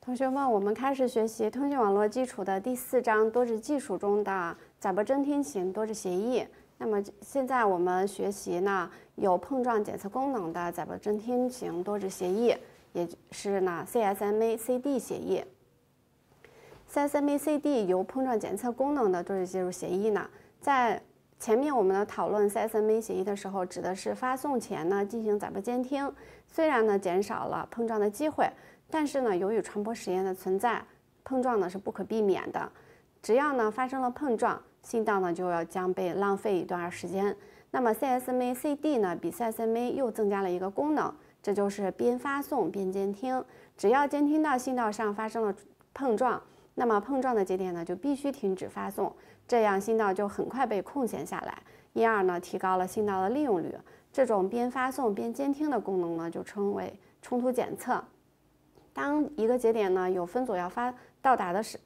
同学们，我们开始学习通信网络基础的第四章多址技术中的载波侦听型多址协议。那么现在我们学习呢有碰撞检测功能的载波侦听型多址协议，也是呢 CSMA/CD 协议。CSMA/CD 由碰撞检测功能的对址接入协议呢，在前面我们的讨论 CSMA 协议的时候，指的是发送前呢进行载波监听，虽然呢减少了碰撞的机会，但是呢由于传播实验的存在，碰撞呢是不可避免的。只要呢发生了碰撞，信道呢就要将被浪费一段时间。那么 CSMA/CD 呢比 CSMA 又增加了一个功能，这就是边发送边监听，只要监听到信道上发生了碰撞。那么碰撞的节点呢就必须停止发送，这样信道就很快被空闲下来，因而呢提高了信道的利用率。这种边发送边监听的功能呢就称为冲突检测。当一个节点呢有分组要发到达的时，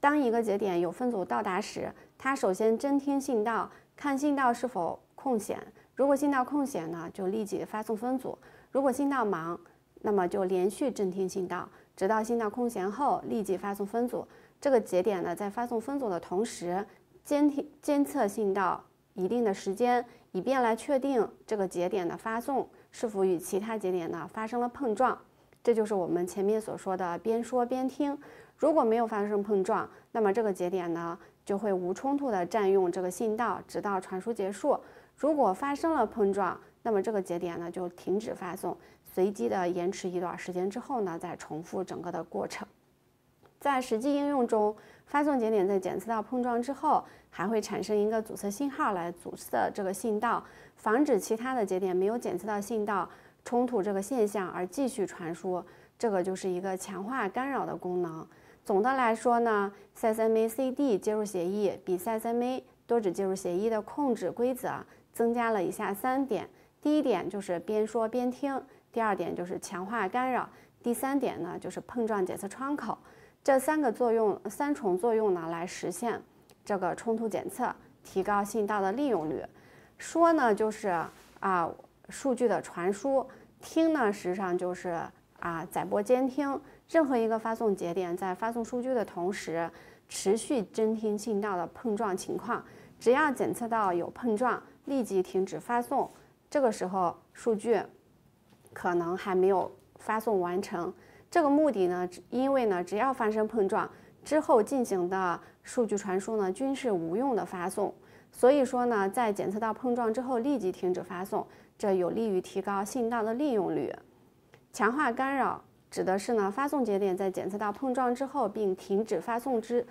当一个节点有分组到达时，它首先侦听信道，看信道是否空闲。如果信道空闲呢，就立即发送分组；如果信道忙，那么就连续侦听信道。直到信道空闲后，立即发送分组。这个节点呢，在发送分组的同时，监听监测信道一定的时间，以便来确定这个节点的发送是否与其他节点呢发生了碰撞。这就是我们前面所说的边说边听。如果没有发生碰撞，那么这个节点呢就会无冲突的占用这个信道，直到传输结束。如果发生了碰撞，那么这个节点呢就停止发送。随机的延迟一段时间之后呢，再重复整个的过程。在实际应用中，发送节点在检测到碰撞之后，还会产生一个阻塞信号来阻塞这个信道，防止其他的节点没有检测到信道冲突这个现象而继续传输。这个就是一个强化干扰的功能。总的来说呢，CSMA/CD 接入协议比 CSMA 多指接入协议的控制规则增加了以下三点：第一点就是边说边听。第二点就是强化干扰，第三点呢就是碰撞检测窗口，这三个作用，三重作用呢来实现这个冲突检测，提高信道的利用率。说呢就是啊数据的传输，听呢实际上就是啊载波监听。任何一个发送节点在发送数据的同时，持续监听信道的碰撞情况，只要检测到有碰撞，立即停止发送。这个时候数据。可能还没有发送完成。这个目的呢，因为呢，只要发生碰撞之后进行的数据传输呢，均是无用的发送。所以说呢，在检测到碰撞之后立即停止发送，这有利于提高信道的利用率。强化干扰指的是呢，发送节点在检测到碰撞之后并停止发送之。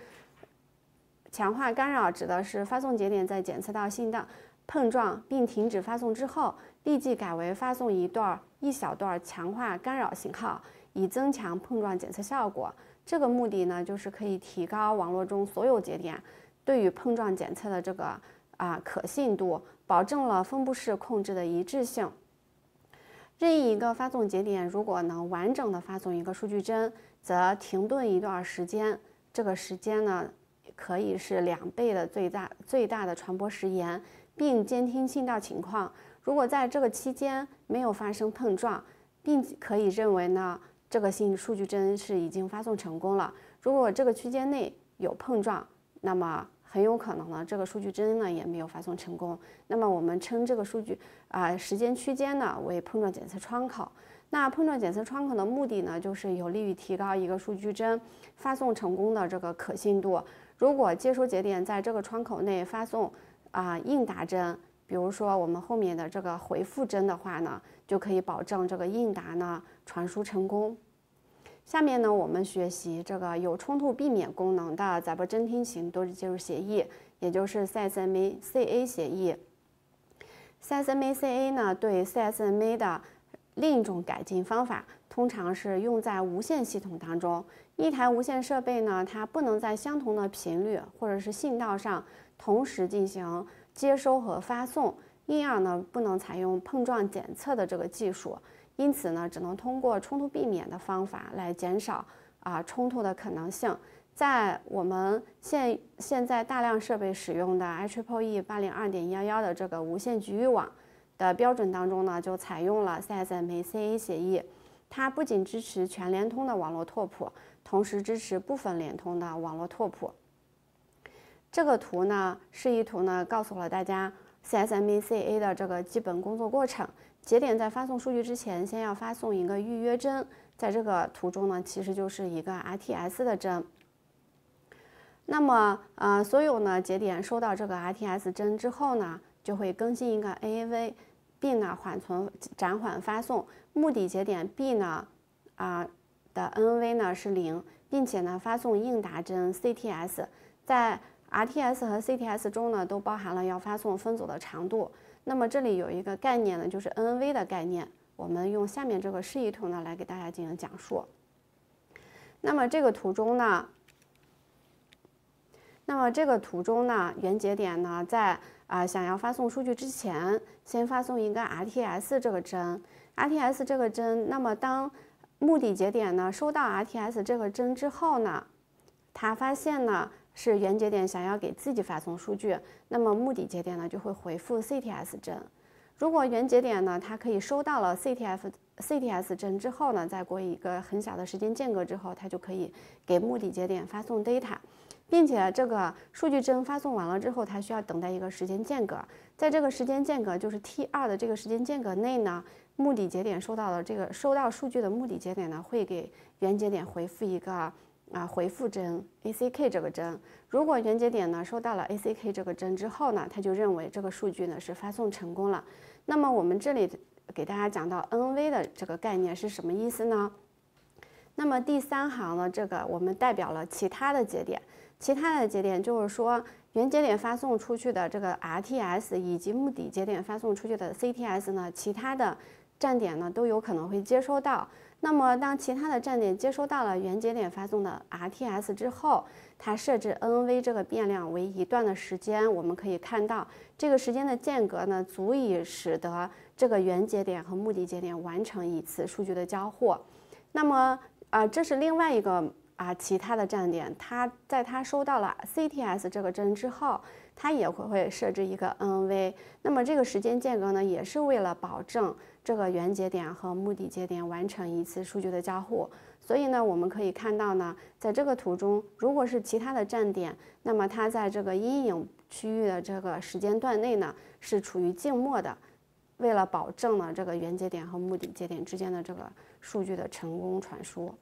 强化干扰指的是发送节点在检测到信道碰撞并停止发送之后，立即改为发送一段。一小段强化干扰信号，以增强碰撞检测效果。这个目的呢，就是可以提高网络中所有节点对于碰撞检测的这个啊可信度，保证了分布式控制的一致性。任意一个发送节点如果能完整的发送一个数据帧，则停顿一段时间，这个时间呢可以是两倍的最大最大的传播时延，并监听信道情况。如果在这个期间没有发生碰撞，并可以认为呢，这个信数据帧是已经发送成功了。如果这个区间内有碰撞，那么很有可能呢，这个数据帧呢也没有发送成功。那么我们称这个数据啊时间区间呢为碰撞检测窗口。那碰撞检测窗口的目的呢，就是有利于提高一个数据帧发送成功的这个可信度。如果接收节点在这个窗口内发送啊应答帧。比如说，我们后面的这个回复针的话呢，就可以保证这个应答呢传输成功。下面呢，我们学习这个有冲突避免功能的载波侦听型多址接入协议，也就是 CSMA/CA 协议。CSMA/CA 呢，对 CSMA 的另一种改进方法，通常是用在无线系统当中。一台无线设备呢，它不能在相同的频率或者是信道上同时进行。接收和发送，因而呢不能采用碰撞检测的这个技术，因此呢只能通过冲突避免的方法来减少啊冲突的可能性。在我们现现在大量设备使用的 IEEE 八零二点幺幺的这个无线局域网的标准当中呢，就采用了 CSMA CA 协议，它不仅支持全联通的网络拓扑，同时支持部分联通的网络拓扑。这个图呢，示意图呢，告诉了大家 CSMA/CA 的这个基本工作过程。节点在发送数据之前，先要发送一个预约帧，在这个图中呢，其实就是一个 RTS 的帧。那么，呃，所有呢节点收到这个 RTS 针之后呢，就会更新一个 a v 并呢缓存展缓发送。目的节点 B 呢，啊的 NV 呢是零，并且呢发送应答帧 CTS，在 RTS 和 CTS 中呢，都包含了要发送分组的长度。那么这里有一个概念呢，就是 NNV 的概念。我们用下面这个示意图呢，来给大家进行讲述。那么这个图中呢，那么这个图中呢，原节点呢，在啊想要发送数据之前，先发送一个 RTS 这个帧。RTS 这个帧，那么当目的节点呢收到 RTS 这个帧之后呢，它发现呢。是原节点想要给自己发送数据，那么目的节点呢就会回复 CTS 针。如果原节点呢，它可以收到了 c t f CTS 针之后呢，再过一个很小的时间间隔之后，它就可以给目的节点发送 data，并且这个数据帧发送完了之后，它需要等待一个时间间隔，在这个时间间隔就是 T2 的这个时间间隔内呢，目的节点收到了这个收到数据的目的节点呢，会给原节点回复一个。啊，回复帧 ACK 这个帧，如果原节点呢收到了 ACK 这个帧之后呢，他就认为这个数据呢是发送成功了。那么我们这里给大家讲到 N-V 的这个概念是什么意思呢？那么第三行呢，这个我们代表了其他的节点，其他的节点就是说原节点发送出去的这个 RTS 以及目的节点发送出去的 CTS 呢，其他的。站点呢都有可能会接收到，那么当其他的站点接收到了原节点发送的 RTS 之后，它设置 N V 这个变量为一段的时间，我们可以看到这个时间的间隔呢，足以使得这个原节点和目的节点完成一次数据的交互。那么，啊，这是另外一个。啊，其他的站点，他在他收到了 CTS 这个针之后，他也会会设置一个 NV。那么这个时间间隔呢，也是为了保证这个原节点和目的节点完成一次数据的交互。所以呢，我们可以看到呢，在这个图中，如果是其他的站点，那么它在这个阴影区域的这个时间段内呢，是处于静默的，为了保证呢这个原节点和目的节点之间的这个数据的成功传输。